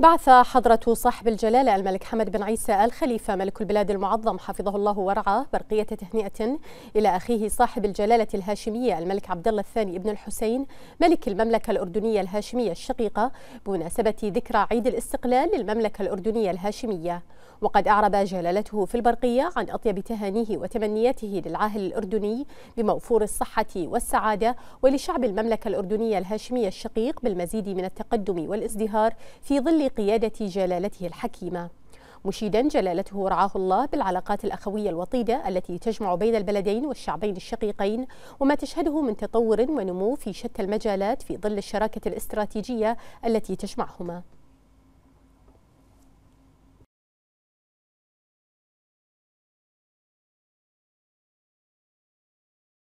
بعث حضرة صاحب الجلالة الملك حمد بن عيسى الخليفة ملك البلاد المعظم حفظه الله ورعاه برقية تهنئة إلى أخيه صاحب الجلالة الهاشمية الملك عبد الله الثاني ابن الحسين ملك المملكة الأردنية الهاشمية الشقيقة بمناسبة ذكرى عيد الاستقلال للمملكة الأردنية الهاشمية وقد أعرب جلالته في البرقية عن أطيب تهانيه وتمنياته للعاهل الأردني بموفور الصحة والسعادة ولشعب المملكة الأردنية الهاشمية الشقيق بالمزيد من التقدم والازدهار في ظل بقيادة جلالته الحكيمة مشيدا جلالته رعاه الله بالعلاقات الأخوية الوطيدة التي تجمع بين البلدين والشعبين الشقيقين وما تشهده من تطور ونمو في شتى المجالات في ظل الشراكة الاستراتيجية التي تجمعهما